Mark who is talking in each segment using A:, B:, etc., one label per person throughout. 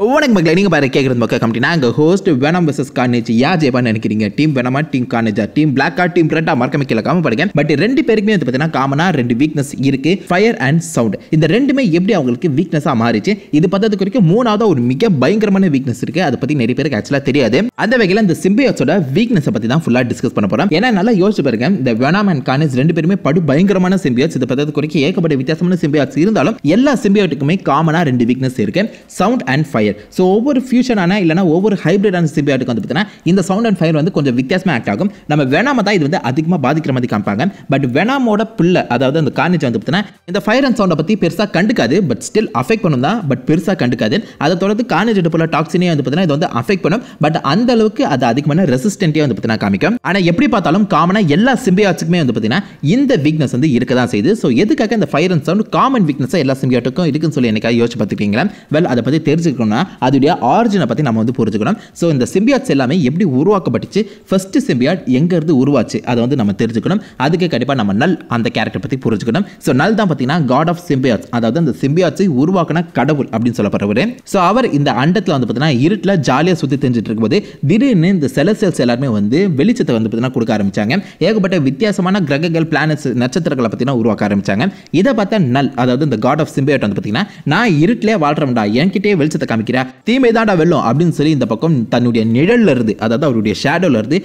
A: வணக்கம் மக்களை நீங்கள் பாரு கேட்குறது மக்கள் கம்பெனி நாங்கள் ஹோஸ்ட் வேணாம் வர்சஸ் கார்னேஜ் யா ஜேபா நினைக்கிறீங்க டீம் வேணாமா டீம் கார்னேஜா டீம் பிளாக்கா டீம் ரெட்டா மறக்க கீழே காம பாருங்க பட் ரெண்டு பேருக்குமே வந்து பார்த்தீங்கன்னா காமனாக ரெண்டு வீக்னஸ் இருக்கு ஃபயர் அண்ட் சவுண்ட் இந்த ரெண்டுமே எப்படி அவங்களுக்கு வீக்னஸாக மாறிச்சு இது பத்ததுக்கு வரைக்கும் மூணாவது ஒரு மிக பயங்கரமான வீக்னஸ் இருக்கு அதை பற்றி நிறைய பேருக்கு ஆக்சுவலாக தெரியாது அந்த வகையில் இந்த சிம்பியோட வீக்னஸை பற்றி தான் ஃபுல்லாக டிஸ்கஸ் பண்ண போகிறோம் ஏன்னா நல்லா யோசிச்சு பாருங்க இந்த வேணாம் அண்ட் கானேஜ் ரெண்டு பேருமே படு பயங்கரமான சிம்பியோட்ஸ் இது பத்ததுக்கு வரைக்கும் ஏகப்பட்ட வித்தியாசமான சிம்பியோட்ஸ் இருந்தாலும் எல்லா சிம்பியோட்டுக்குமே காமனாக ரெண்டு வீக்னஸ் இருக்கு sound and fire fire so ஒவ்வொரு ஃபியூச்சரான இல்லைனா ஒவ்வொரு அண்ட் சிபிஆட்டுக்கு வந்து பார்த்தீங்கன்னா இந்த சவுண்ட் அண்ட் ஃபயர் வந்து கொஞ்சம் வித்தியாசமாக ஆக்ட் ஆகும் நம்ம வேணாம தான் இது வந்து அதிகமாக பாதிக்கிற மாதிரி காமிப்பாங்க பட் வேணாமோட பிள்ளை அதாவது அந்த கார்னேஜ் வந்து பார்த்தீங்கன்னா இந்த ஃபயர் அண்ட் சவுண்டை பற்றி பெருசாக கண்டுக்காது பட் ஸ்டில் அஃபெக்ட் பண்ணும் தான் பட் பெருசாக கண்டுக்காது அதை தொடர்ந்து கார்னேஜ் போல டாக்ஸினே வந்து பார்த்தீங்கன்னா இது வந்து அஃபெக்ட் பண்ணும் பட் அந்த அளவுக்கு அது அதிகமான ரெசிஸ்டன்ட்டே வந்து பார்த்தீங்கன்னா காமிக்கும் ஆனால் எப்படி பார்த்தாலும் காமனாக எல்லா சிம்பியாட்ஸுக்குமே வந்து பார்த்தீங்கன்னா இந்த வீக்னஸ் வந்து இருக்க தான் செய்யுது ஸோ எதுக்காக இந்த ஃபயர் அண்ட் சவுண்ட் காமன் வீக்னஸாக எல்லா சிம்பியாட்டுக்கும் இருக்குன்னு சொல்லி எனக்காக யோசிச்சு பார்த்துருக்கீங்களா வெல் அதை பற்றி தெரிஞ்சுக்கணும் கொடுத்துருக்காங்க அதோடைய ஆரிஜினை பற்றி நம்ம வந்து புரிஞ்சுக்கணும் ஸோ இந்த சிம்பியாட்ஸ் எல்லாமே எப்படி உருவாக்கப்பட்டுச்சு ஃபஸ்ட்டு சிம்பியாட் எங்கேருந்து உருவாச்சு அதை வந்து நம்ம தெரிஞ்சுக்கணும் அதுக்கு கண்டிப்பாக நம்ம நல் அந்த கேரக்டர் பற்றி புரிஞ்சுக்கணும் ஸோ நல் தான் பார்த்தீங்கன்னா காட் ஆஃப் சிம்பியாட்ஸ் அதாவது அந்த சிம்பியாட்ஸை உருவாக்கின கடவுள் அப்படின்னு சொல்லப்படுறவர் ஸோ அவர் இந்த அண்டத்தில் வந்து பார்த்தீங்கன்னா இருட்டில் ஜாலியாக சுற்றி தெரிஞ்சுட்டு இருக்கும்போது திடீர்னு இந்த செலசியல்ஸ் எல்லாருமே வந்து வெளிச்சத்தை வந்து பார்த்தீங்கன்னா கொடுக்க ஆரம்பித்தாங்க ஏகப்பட்ட வித்தியாசமான கிரகங்கள் பிளானட்ஸ் நட்சத்திரங்களை பார்த்தீங்கன்னா உருவாக்க ஆரம்பித்தாங்க இதை பார்த்தா நல் அதாவது இந்த காட் ஆஃப் சிம்பியாட் வந்து பார்த்தீங்கன்னா நான் இருட்டிலே வாழ்கிறோம்டா என்கிட்டே வெளிச்சத்தை காமிக்க நினைக்கிறேன் தீமை தாண்டா வெல்லும் அப்படின்னு சொல்லி இந்த பக்கம் தன்னுடைய நிழல்ல இருந்து அதாவது அவருடைய ஷேடோல இருந்து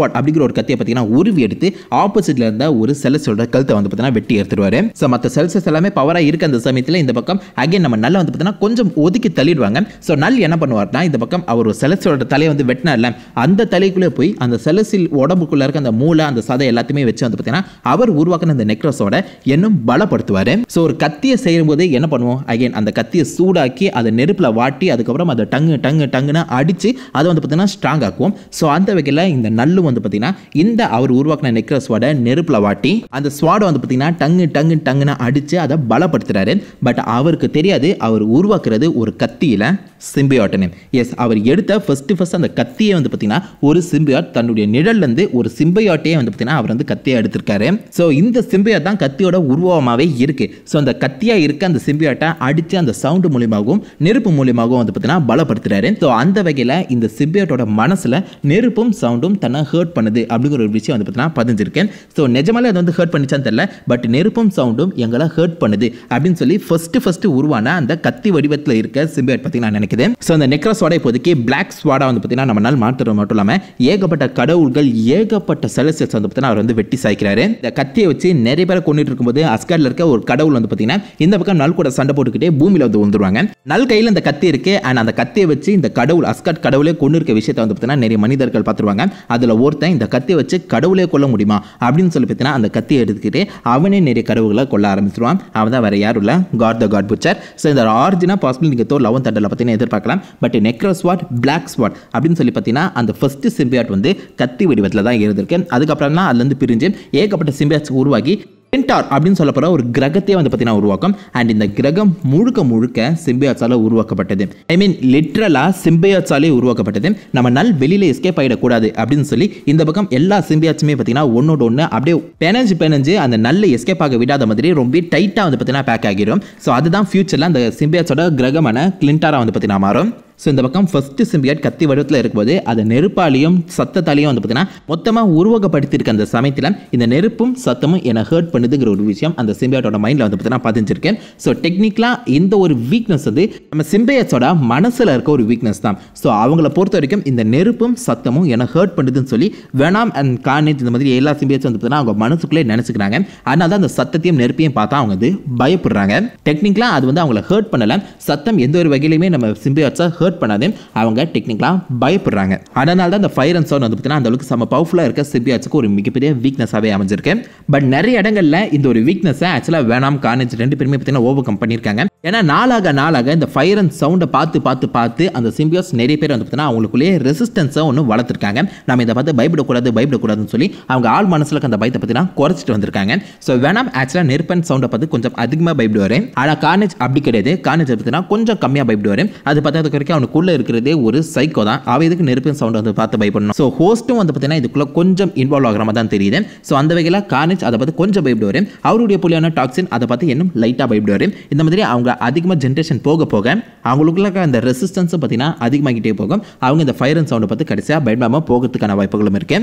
A: வாட் அப்படிங்கிற ஒரு கத்தியை பார்த்தீங்கன்னா உருவி எடுத்து ஆப்போசிட்ல இருந்த ஒரு செல்ஸோட கழுத்தை வந்து பார்த்தீங்கன்னா வெட்டி எடுத்துருவாரு ஸோ மற்ற செல்சஸ் எல்லாமே பவராக இருக்க அந்த சமயத்தில் இந்த பக்கம் அகைன் நம்ம நல்லா வந்து பார்த்தீங்கன்னா கொஞ்சம் ஒதுக்கி தள்ளிடுவாங்க ஸோ நல் என்ன பண்ணுவார்னா இந்த பக்கம் அவர் செலஸோட தலையை வந்து வெட்டினார்ல அந்த தலைக்குள்ளே போய் அந்த செலஸில் உடம்புக்குள்ள இருக்க அந்த மூளை அந்த சதை எல்லாத்தையுமே வச்சு வந்து பார்த்தீங்கன்னா அவர் உருவாக்கின அந்த நெக்ரஸோட இன்னும் பலப்படுத்துவார் ஸோ ஒரு கத்தியை செய்யும் போது என்ன பண்ணுவோம் அகைன் அந்த கத்தியை சூடாக்கி அதை நெருப்பில் வாட்டி அதுக்கப்புறம் அதை டங்கு டங்கு டங்குன்னு அடித்து அதை வந்து பார்த்திங்கன்னா ஸ்ட்ராங் ஆக்குவோம் ஸோ அந்த வகையில் இந்த நல்லு வந்து பார்த்திங்கன்னா இந்த அவர் உருவாக்கின நெக்ரஸ் ஸ்வாடை நெருப்பில் வாட்டி அந்த ஸ்வாடை வந்து பார்த்திங்கன்னா டங்கு டங்கு டங்குன்னு அடித்து அதை பலப்படுத்துகிறாரு பட் அவருக்கு தெரியாது அவர் உருவாக்குறது ஒரு கத்தியில் சிம்பியாட்டனு எஸ் அவர் எடுத்த ஃபஸ்ட்டு ஃபஸ்ட் அந்த கத்தியை வந்து பார்த்தீங்கன்னா ஒரு சிம்பியாட் தன்னுடைய நிழல்லேருந்து ஒரு சிம்பியாட்டையே வந்து பார்த்தீங்கன்னா அவர் வந்து கத்தியாக எடுத்திருக்காரு ஸோ இந்த சிம்பியாட் தான் கத்தியோட உருவமாகவே இருக்குது ஸோ அந்த கத்தியாக இருக்க அந்த சிம்பியாட்டை அடித்து அந்த சவுண்டு மூலியமாகவும் நெருப்பு மூலியமாகவும் வந்து பார்த்தீங்கன்னா பலப்படுத்துகிறாரு ஸோ அந்த வகையில் இந்த சிம்பியாட்டோட மனசில் நெருப்பும் சவுண்டும் தன்னை ஹர்ட் பண்ணுது அப்படிங்கிற ஒரு விஷயம் வந்து பார்த்தீங்கன்னா பதிஞ்சிருக்கேன் ஸோ நிஜமாலே அது வந்து ஹர்ட் பண்ணிச்சான்னு தெரில பட் நெருப்பும் சவுண்டும் எங்களை ஹர்ட் பண்ணுது அப்படின்னு சொல்லி ஃபஸ்ட்டு ஃபஸ்ட்டு உருவான அந்த கத்தி வடிவத்தில் இருக்க சிம்பியாட் பார்த்தீங்கன்னா நான் நினைக்கிறேன் இருக்குது ஸோ அந்த நெக்ரஸோட இப்போதைக்கு பிளாக் ஸ்வாடா வந்து பார்த்தீங்கன்னா நம்மளால் மாற்றுறது மட்டும் இல்லாமல் ஏகப்பட்ட கடவுள்கள் ஏகப்பட்ட செலசியல்ஸ் வந்து பார்த்தீங்கன்னா அவர் வந்து வெட்டி சாய்க்கிறாரு இந்த கத்தியை வச்சு நிறைய பேரை கொண்டுட்டு இருக்கும்போது அஸ்கட்ல இருக்க ஒரு கடவுள் வந்து பார்த்தீங்கன்னா இந்த பக்கம் நல் கூட சண்டை போட்டுக்கிட்டே பூமியில் வந்து வந்துடுவாங்க நல் கையில் இந்த கத்தி இருக்கு அண்ட் அந்த கத்தியை வச்சு இந்த கடவுள் அஸ்கட் கடவுளே கொண்டு இருக்க விஷயத்தை வந்து பார்த்தீங்கன்னா நிறைய மனிதர்கள் பார்த்துருவாங்க அதில் ஒருத்தன் இந்த கத்தியை வச்சு கடவுளே கொல்ல முடியுமா அப்படின்னு சொல்லி பார்த்தீங்கன்னா அந்த கத்தியை எடுத்துக்கிட்டு அவனே நிறைய கடவுளை கொல்ல ஆரம்பிச்சிருவான் அவன் தான் வேற யாரும் இல்லை God the God Butcher so இந்த ஆர்ஜினா பாசிபிள் நீங்கள் தோ லவன் தண்டில் பார்த்தீங்கன்னா எதிர்பார்க்கலாம் but Necrosword black sword அப்படின்னு சொல்லி பார்த்தீங்கன்னா அந்த ஃபர்ஸ்ட் சிம்பியாட் வந்து கத்தி வடிவத்தில் தான் இருந்திருக்கு அதுக்கப்புறம் தான் அதுலேருந்து பிரிஞ்சு ஏகப்பட்ட சிம்பியாட்ஸ் உருவாகி பென்டார் அப்படின்னு சொல்லப்படுற ஒரு கிரகத்தையே வந்து பார்த்தீங்கன்னா உருவாக்கும் அண்ட் இந்த கிரகம் முழுக்க முழுக்க சிம்பியாட்ஸால் உருவாக்கப்பட்டது ஐ மீன் லிட்ரலாக சிம்பியாட்சாலே உருவாக்கப்பட்டது நம்ம நல் வெளியில் எஸ்கேப் ஆகிடக்கூடாது அப்படின்னு சொல்லி இந்த பக்கம் எல்லா சிம்பியாட்சுமே பார்த்தீங்கன்னா ஒன்னோட ஒன்று அப்படியே பெனஞ்சு பெனஞ்சு அந்த நல்ல எஸ்கேப் ஆக விடாத மாதிரி ரொம்ப டைட்டாக வந்து பார்த்தீங்கன்னா பேக் ஆகிடும் ஸோ அதுதான் ஃபியூச்சரில் அந்த சிம்பியாட்சோட கிரகமான கிளின்டாராக வந்து பார்த்தீங்கன்னா மாறும் ஸோ இந்த பக்கம் ஃபஸ்ட்டு சிம்பியாட் கத்தி வடிவத்தில் இருக்கும்போது அதை நெருப்பாலையும் சத்தத்தாலையும் வந்து பார்த்தீங்கன்னா மொத்தமாக உருவகப்படுத்தியிருக்க அந்த சமயத்தில் இந்த நெருப்பும் சத்தமும் என்னை ஹர்ட் பண்ணுதுங்கிற ஒரு விஷயம் அந்த சிம்பியாட்டோட மைண்டில் வந்து பார்த்தீங்கன்னா பதிஞ்சிருக்கேன் ஸோ டெக்னிக்கலாக இந்த ஒரு வீக்னஸ் வந்து நம்ம சிம்பியாட்ஸோட மனசில் இருக்க ஒரு வீக்னஸ் தான் ஸோ அவங்கள பொறுத்த வரைக்கும் இந்த நெருப்பும் சத்தமும் என்னை ஹர்ட் பண்ணுதுன்னு சொல்லி வேணாம் அண்ட் கார்னேஜ் இந்த மாதிரி எல்லா சிம்பியாட்ஸும் வந்து பார்த்தீங்கன்னா அவங்க மனசுக்குள்ளே நினச்சிக்கிறாங்க அதனால தான் அந்த சத்தத்தையும் நெருப்பையும் பார்த்தா அவங்க வந்து பயப்படுறாங்க டெக்னிக்கலாக அது வந்து அவங்கள ஹர்ட் பண்ணலை சத்தம் எந்த ஒரு வகையிலுமே நம்ம சிம்பியாட்ஸாக ஹர்ட் பண்ணாது அவங்க டெக்னிக்கலாக பயப்படுறாங்க அதனால தான் அந்த ஃபயர் அண்ட் சவுண்ட் வந்து பார்த்தீங்கன்னா அந்த அளவுக்கு செம்ம பவர்ஃபுல்லாக இருக்க சிபியாட்ஸுக்கு ஒரு மிகப்பெரிய வீக்னஸாகவே அமைஞ்சிருக்கு பட் நிறைய இடங்களில் இந்த ஒரு வீக்னஸை ஆக்சுவலாக வேணாம் காணிச்சு ரெண்டு பேருமே பார்த்தீங்கன்னா ஓவர் கம் பண்ணியிருக்காங்க ஏன்னா நாளாக நாளாக இந்த ஃபயர் அண்ட் சவுண்டை பார்த்து பார்த்து பார்த்து அந்த சிம்பியோஸ் நிறைய பேர் வந்து பார்த்தீங்கன்னா அவங்களுக்குள்ளேயே ரெசிஸ்டன்ஸை ஒன்று வளர்த்துருக்காங்க நம்ம இதை பார்த்து பயப்படக்கூடாது பயப்படக்கூடாதுன்னு சொல்லி அவங்க ஆள் மனசில் அந்த பயத்தை பார்த்தீங்கன்னா குறைச்சிட்டு வந்திருக்காங்க ஸோ வேணாம் ஆக்சுவலாக நெருப்பன் சவுண்டை பார்த்து கொஞ்சம் அதிகமாக பயப்படுவார் ஆனால் கார்னேஜ் அப்படி கிடையாது கார்னேஜ் பார்த்தீங்கன்னா கொஞ்சம் கம்மியாக பயப்படுவார் அது பார்த்ததுக்கு வரைக்கும் அவனுக்குள்ளே இருக்கிறதே ஒரு சைக்கோ தான் அவ இதுக்கு நெருப்பன் சவுண்டை வந்து பார்த்து பயப்படணும் ஸோ ஹோஸ்ட்டும் வந்து பார்த்தீங்கன்னா இதுக்குள்ளே கொஞ்சம் இன்வால்வ் ஆகிற மாதிரி தான் தெரியுது ஸோ அந்த வகையில் கார்னேஜ் அதை பார்த்து கொஞ்சம் பயப்படுவார் அவருடைய புள்ளியான டாக்ஸின் அதை பார்த்து இன்னும் லைட்டாக பயப்படுவார் இந்த மாதிரி அவங்க அதிகமாக ஜென்ரேஷன் போக போக அவங்களுக்குள்ள அந்த ரெசிஸ்டன்ஸும் பார்த்தீங்கன்னா அதிகமாகிட்டே போகும் அவங்க இந்த ஃபயர் அண்ட் சவுண்டை பார்த்து கடைசியாக பயப்படாமல் போகிறதுக்கான வாய்ப்புகளும் இருக்கு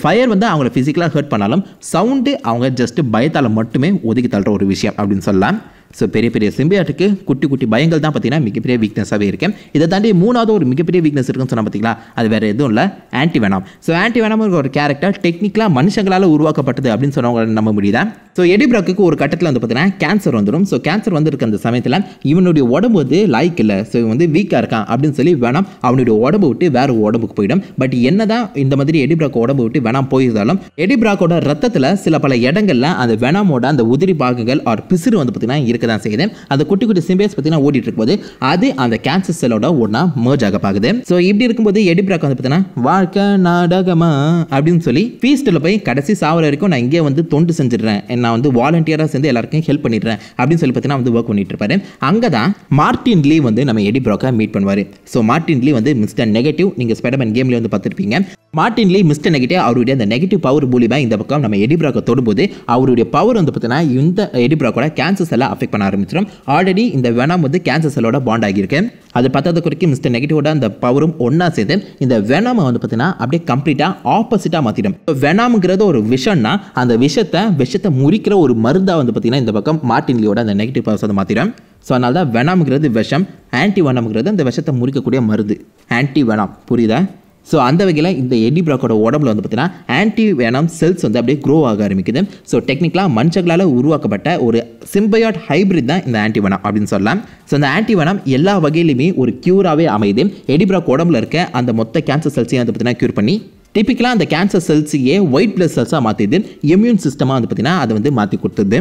A: ஃபயர் வந்து அவங்கள ஃபிசிக்கலாக ஹர்ட் பண்ணாலும் சவுண்டு அவங்க ஜஸ்ட் பயத்தால் மட்டுமே ஒதுக்கி தள்ளுற ஒரு விஷயம் அப்படின்னு சொல்லலாம் ஸோ பெரிய பெரிய சிம்பியாட்டுக்கு குட்டி குட்டி பயங்கள் தான் பார்த்தீங்கன்னா மிகப்பெரிய வீக்னஸாகவே இருக்குது இதை தாண்டி மூணாவது ஒரு மிகப்பெரிய வீக்னஸ் இருக்குன்னு சொன்னால் பார்த்தீங்களா அது வேறு எதுவும் இல்லை ஆன்டி வேணாம் ஸோ ஆன்டி வேணாம்ங்கிற ஒரு கேரக்டர் டெக்னிக்கலாக மனுஷங்களால் உருவாக்கப்பட்டது அப்படின்னு சொன்னவங்க நம்ப முடியுதா ஸோ எடிபிராக்கு ஒரு கட்டத்தில் வந்து பார்த்தீங்கன்னா கேன்சர் வந்துடும் ஸோ கேன்சர் வந்துருக்க அந்த சமயத்தில் இவனுடைய உடம்பு வந்து லைக் இல்லை ஸோ இவன் வந்து வீக்காக இருக்கான் அப்படின்னு சொல்லி வேணாம் அவனுடைய உடம்பு விட்டு வேறு உடம்புக்கு போயிடும் பட் என்ன தான் இந்த மாதிரி எடிபிராக் உடம்பு விட்டு வேணாம் போயிருந்தாலும் எடிபிராக்கோட ரத்தத்தில் சில பல இடங்களில் அந்த வேணாமோட அந்த உதிரி பாகங்கள் ஆர் பிசுறு வந்து பார்த்தீங்கன்னா இருக்க தான் செய்யுது அந்த குட்டி குட்டி சிம்பேஸ் பார்த்தீங்கன்னா ஓடிட்டு இருக்கும்போது அது அந்த கேன்சர் செல்லோட ஒன்றா மர்ஜ் ஆக பார்க்குது ஸோ இப்படி இருக்கும்போது எடிப்ராக் வந்து பார்த்தீங்கன்னா வாழ்க்கை நாடகமா அப்படின்னு சொல்லி ஃபீஸ்டில் போய் கடைசி சாவர வரைக்கும் நான் இங்கே வந்து தொண்டு செஞ்சிடுறேன் நான் வந்து வாலண்டியராக சேர்ந்து எல்லாருக்கும் ஹெல்ப் பண்ணிடுறேன் அப்படின்னு சொல்லி பார்த்தீங்கன்னா வந்து ஒர்க் பண்ணிட்டு இருப்பாரு அங்கே தான் மார்டின் லீ வந்து நம்ம எடிப்ராக்கை மீட் பண்ணுவார் ஸோ மார்டின் லீ வந்து மிஸ்டர் நெகட்டிவ் நீங்கள் ஸ்பைடர்மேன் கேம்லேயே வந்து பார்த்துருப்பீங்க மார்ட்டின் லீ மிஸ்டர் நெகட்டிவ் அவருடைய அந்த நெகட்டிவ் பவர் மூலியமாக இந்த பக்கம் நம்ம எடிப்ராக்கை தொடும்போது அவருடைய பவர் வந்து பார்த்தீங்கன்னா இந்த எடிப்ராக்கோட கேன்சர்ஸ் எல்லாம் அஃபெக்ட் அஃபெக்ட் பண்ண ஆரம்பிச்சிடும் ஆல்ரெடி இந்த வெனம் வந்து கேன்சர் செல்லோட பாண்ட் ஆகியிருக்கு அது பத்தாவது குறைக்கு மிஸ்டர் நெகட்டிவோட அந்த பவரும் ஒன்றா சேர்ந்து இந்த வெனாமை வந்து பார்த்தீங்கன்னா அப்படியே கம்ப்ளீட்டாக ஆப்போசிட்டாக மாற்றிடும் வெனாம்ங்கிறது ஒரு விஷம்னா அந்த விஷத்தை விஷத்தை முறிக்கிற ஒரு மருந்தாக வந்து பார்த்தீங்கன்னா இந்த பக்கம் மார்டின்லியோட அந்த நெகட்டிவ் பவர்ஸ் வந்து மாற்றிடும் ஸோ அதனால தான் வெனாம்ங்கிறது விஷம் ஆன்டி வெனாம்ங்கிறது அந்த விஷத்தை முறிக்கக்கூடிய மருந்து ஆன்டி வெனாம் புரியுதா ஸோ அந்த வகையில் இந்த எடி பிராக்கோட உடம்புல வந்து பார்த்தீங்கன்னா ஆன்டி வேனம் செல்ஸ் வந்து அப்படியே க்ரோ ஆக ஆரம்பிக்குது ஸோ டெக்னிக்கலாக மனுஷங்களால் உருவாக்கப்பட்ட ஒரு சிம்பயாட் ஹைப்ரிட் தான் இந்த ஆன்டி வேனம் அப்படின்னு சொல்லலாம் ஸோ அந்த ஆன்டி வேனம் எல்லா வகையிலுமே ஒரு க்யூராகவே அமையுது எடிபிராக் உடம்புல இருக்க அந்த மொத்த கேன்சர் செல்ஸையும் வந்து பார்த்தீங்கன்னா க்யூர் பண்ணி டிப்பிக்கலாக அந்த கேன்சர் செல்ஸையே ஒயிட் பிளட் செல்ஸாக மாற்றிது இம்யூன் சிஸ்டமாக வந்து பார்த்திங்கன்னா அதை வந்து மாற்றி கொடுத்துது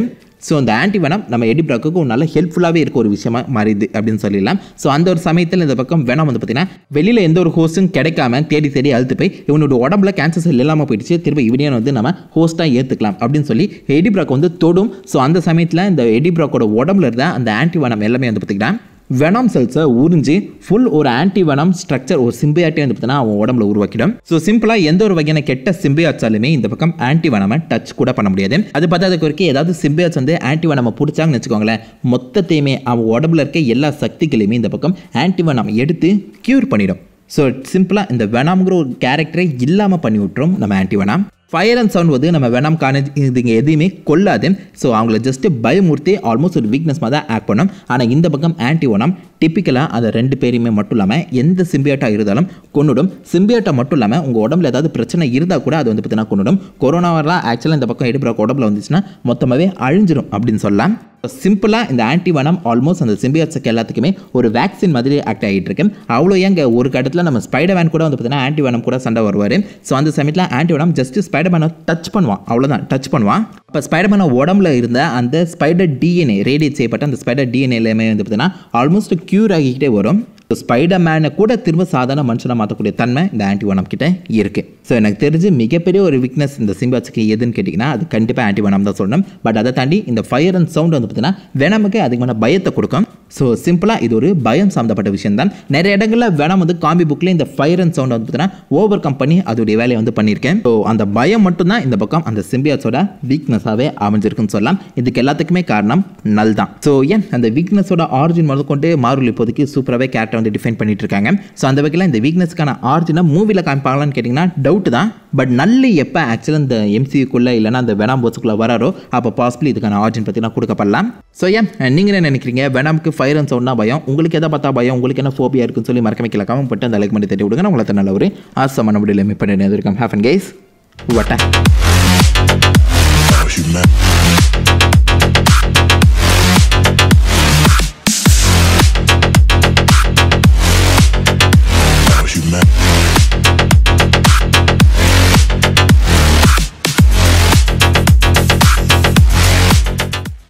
A: ஸோ அந்த ஆன்டி வெனம் நம்ம எடி பிராக்குக்கு ஒரு நல்ல ஹெல்ப்ஃபுல்லாகவே இருக்க ஒரு விஷயமா மாறிது அப்படின்னு சொல்லிடலாம் ஸோ அந்த ஒரு சமயத்தில் இந்த பக்கம் வேணாம் வந்து பார்த்தீங்கன்னா வெளியில் எந்த ஒரு ஹோஸ்ட்டும் கிடைக்காம தேடி தேடி அழுத்து போய் இவனோட உடம்புல கேன்சர் செல் இல்லாமல் போயிடுச்சு திரும்ப இவனே வந்து நம்ம ஹோஸ்ட்டாக ஏற்றுக்கலாம் அப்படின்னு சொல்லி எடி பிராக் வந்து தொடும் ஸோ அந்த சமயத்தில் இந்த எடி பிராக்கோட உடம்புல இருந்தால் அந்த ஆன்டி வனம் எல்லாமே வந்து பார்த்திங்கன்னா வெனம் செல்ஸை உறிஞ்சி ஃபுல் ஒரு ஆன்டி வெனம் ஸ்ட்ரக்சர் ஒரு சிம்பியாட்டே வந்து பார்த்தீங்கன்னா அவன் உடம்புல உருவாக்கிடும் ஸோ சிம்பிளாக எந்த ஒரு வகையான கெட்ட சிம்பியாச்சாலுமே இந்த பக்கம் ஆன்டி வெனமை டச் கூட பண்ண முடியாது அது பார்த்தா அதுக்கு வரைக்கும் ஏதாவது சிம்பியாச் வந்து ஆன்டி வெனமை பிடிச்சாங்கன்னு வச்சுக்கோங்களேன் மொத்தத்தையுமே அவன் உடம்புல இருக்க எல்லா சக்திகளையுமே இந்த பக்கம் ஆன்டி வெனம் எடுத்து க்யூர் பண்ணிடும் ஸோ சிம்பிளாக இந்த வெனாம்ங்கிற ஒரு கேரக்டரை இல்லாமல் பண்ணி விட்டுரும் நம்ம anti venom fire and sound வந்து நம்ம வேணாம் கானேஜ் எதுவுமே எதையுமே கொல்லாது ஸோ அவங்கள ஜஸ்ட்டு பயமுறுத்தி ஆல்மோஸ்ட் ஒரு வீக்னஸ் மாதிரி தான் ஆக்ட் பண்ணும் ஆனால் இந்த பக்கம் ஓனம் டிப்பிக்கலாக அந்த ரெண்டு பேரையுமே மட்டும் இல்லாமல் எந்த சிம்பியாட்டாக இருந்தாலும் கொண்டுடும் சிம்பியாட்டா மட்டும் இல்லாமல் உங்கள் உடம்புல ஏதாவது பிரச்சனை இருந்தால் கூட அது வந்து பார்த்தீங்கன்னா கொண்டுடும் கொரோனாவெல்லாம் ஆக்சுவலாக இந்த பக்கம் எடுப்புற உடம்புல வந்துச்சுன்னா மொத்தமாகவே அழிஞ்சிடும் அப்படின்னு சொல்லலாம் சிம்பிளாக இந்த ஆன்டிவனம் ஆல்மோஸ்ட் அந்த சிம்பியாட்ஸுக்கு எல்லாத்துக்குமே ஒரு வேக்சின் மாதிரி ஆக்ட் ஆகிட்டு இருக்கு அவ்வளோ ஏங்க ஒரு கட்டத்தில் நம்ம ஸ்பைடர்மேன் கூட வந்து பார்த்தீங்கன்னா ஆன்டிவனம் கூட சண்டை வருவார் ஸோ அந்த சமயத்தில் ஆன்டிவனம் ஜஸ்ட் ஸ்பைடர்மேனை டச் பண்ணுவான் அவ்வளோதான் டச் பண்ணுவான் இப்போ ஸ்பைடர்மேனோட உடம்புல இருந்த அந்த ஸ்பைடர் டிஎன்ஏ ரேடியேட் செய்யப்பட்ட அந்த ஸ்பைடர் டிஎன்ஏ எல்லாமே வந்து பார்த்தீங்கன்னா ஆல்மோஸ்ட் க்யூர் ஆகிக்கிட்டே வரும் ஸ்பைடர் மேனை கூட திரும்ப சாதாரண மனுஷனை மாற்றக்கூடிய தன்மை இந்த ஆன்டிவனம் கிட்டே இருக்குது ஸோ எனக்கு தெரிஞ்சு மிகப்பெரிய ஒரு வீக்னஸ் இந்த சிம்பாச்சுக்கு எதுன்னு கேட்டிங்கன்னா அது கண்டிப்பாக ஆன்டிவனம் தான் சொல்லணும் பட் அதை தாண்டி இந்த ஃபயர் அண்ட் சவுண்ட் வந்து பார்த்தீங்கன்னா வெனமுக்கு அதிகமான பயத்தை கொடுக்கும் ஸோ சிம்பிளாக இது ஒரு பயம் சம்மந்தப்பட்ட விஷயம் தான் நிறைய இடங்களில் வேணாம் வந்து காம்பி புக்கில் இந்த ஃபயர் அண்ட் சவுண்ட் வந்து பார்த்தீங்கன்னா ஓவர் கம் பண்ணி அதோடைய வேலையை வந்து பண்ணியிருக்கேன் ஸோ அந்த பயம் மட்டும்தான் இந்த பக்கம் அந்த சிம்பியாஸோட வீக்னஸாகவே அமைஞ்சிருக்குன்னு சொல்லலாம் இதுக்கு எல்லாத்துக்குமே காரணம் நல் தான் ஸோ ஏன் அந்த வீக்னஸோட ஆரிஜின் முதல் கொண்டு மாறுல் இப்போதைக்கு சூப்பராகவே கேரக்டர் கேரக்டர் வந்து டிஃபைன் பண்ணிட்டு இருக்காங்க ஸோ அந்த வகையில் இந்த வீக்னஸ்க்கான ஆர்ஜினா மூவியில் காமிப்பாங்களான்னு கேட்டிங்கன்னா டவுட் தான் பட் நல்ல எப்போ ஆக்சுவலாக இந்த எம்சிக்குள்ளே இல்லைனா அந்த வெனாம் போஸுக்குள்ளே வராரோ அப்போ பாசிபிள் இதுக்கான ஆர்ஜின் பற்றி கொடுக்கப்படலாம் ஸோ ஏன் நீங்கள் என்ன நினைக்கிறீங்க வெனாமுக்கு ஃபயர் அண்ட் சவுண்ட்னா பயம் உங்களுக்கு எதை பார்த்தா பயம் உங்களுக்கு என்ன ஃபோபியா இருக்குன்னு சொல்லி மறக்க வைக்கலாம் பட்டு அந்த லைக் பண்ணி தேடி விடுங்க உங்களுக்கு நல்ல ஒரு ஆசமான முடியல மீட் பண்ணி இருக்கான் ஹேஃபன் கேஸ் வட்டா